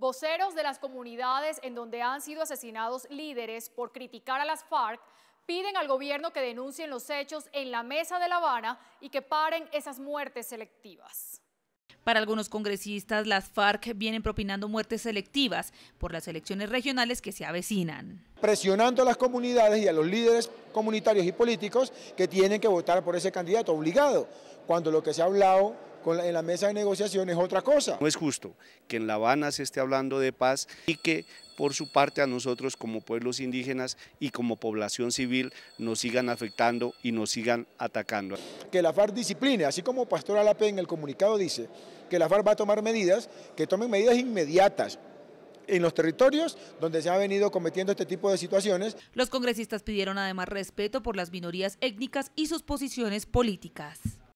Voceros de las comunidades en donde han sido asesinados líderes por criticar a las FARC piden al gobierno que denuncien los hechos en la mesa de La Habana y que paren esas muertes selectivas. Para algunos congresistas, las FARC vienen propinando muertes selectivas por las elecciones regionales que se avecinan. Presionando a las comunidades y a los líderes comunitarios y políticos que tienen que votar por ese candidato obligado, cuando lo que se ha hablado en la mesa de negociación es otra cosa. No es justo que en La Habana se esté hablando de paz y que por su parte a nosotros como pueblos indígenas y como población civil nos sigan afectando y nos sigan atacando. Que la FARC discipline, así como Pastor Alape en el comunicado dice, que la FARC va a tomar medidas, que tomen medidas inmediatas, en los territorios donde se ha venido cometiendo este tipo de situaciones. Los congresistas pidieron además respeto por las minorías étnicas y sus posiciones políticas.